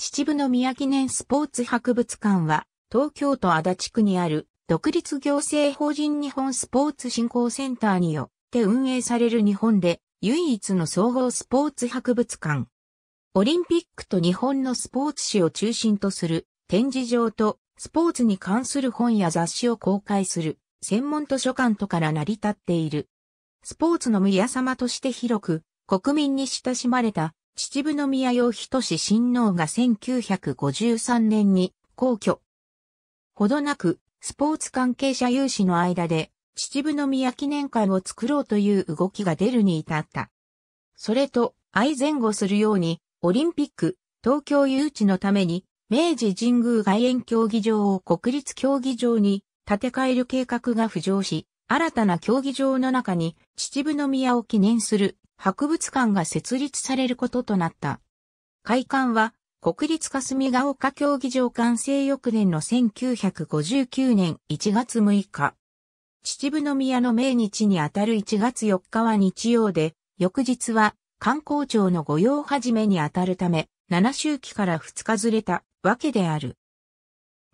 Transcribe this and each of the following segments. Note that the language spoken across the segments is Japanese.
秩父の宮記念スポーツ博物館は、東京都足立区にある独立行政法人日本スポーツ振興センターによって運営される日本で唯一の総合スポーツ博物館。オリンピックと日本のスポーツ史を中心とする展示場とスポーツに関する本や雑誌を公開する専門図書館とから成り立っている。スポーツの宮様として広く国民に親しまれた秩父宮洋人志親王が1953年に皇居。ほどなく、スポーツ関係者有志の間で、秩父宮記念館を作ろうという動きが出るに至った。それと、相前後するように、オリンピック、東京誘致のために、明治神宮外苑競技場を国立競技場に建て替える計画が浮上し、新たな競技場の中に秩父宮を記念する博物館が設立されることとなった。開館は、国立霞ヶ丘競技場完成翌年の1959年1月6日。秩父宮の命日にあたる1月4日は日曜で、翌日は観光庁の御用始めにあたるため、7周期から2日ずれたわけである。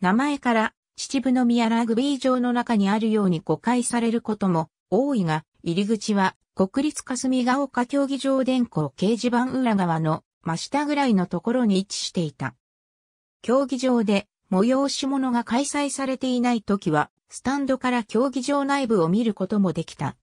名前から、秩父宮ラグビー場の中にあるように誤解されることも多いが、入り口は国立霞ヶ丘競技場電光掲示板裏側の真下ぐらいのところに位置していた。競技場で催し物が開催されていない時は、スタンドから競技場内部を見ることもできた。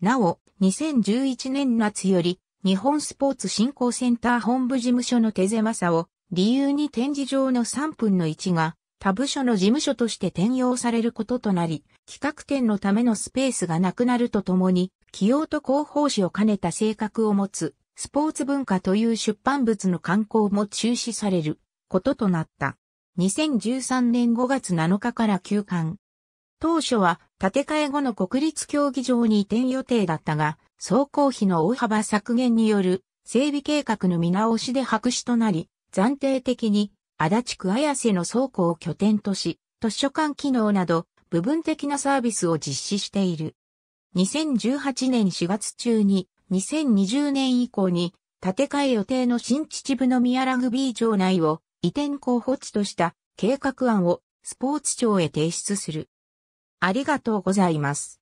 なお、2011年夏より、日本スポーツ振興センター本部事務所の手狭さを、理由に展示場の3分の1が、他部署の事務所として転用されることとなり、企画展のためのスペースがなくなるとともに、起用と広報誌を兼ねた性格を持つ、スポーツ文化という出版物の刊行も中止されることとなった。2013年5月7日から休刊。当初は建て替え後の国立競技場に移転予定だったが、走行費の大幅削減による整備計画の見直しで白紙となり、暫定的に足立区綾瀬の倉庫を拠点とし、図書館機能など部分的なサービスを実施している。2018年4月中に2020年以降に建て替え予定の新秩父の宮ラグビー場内を移転候補地とした計画案をスポーツ庁へ提出する。ありがとうございます。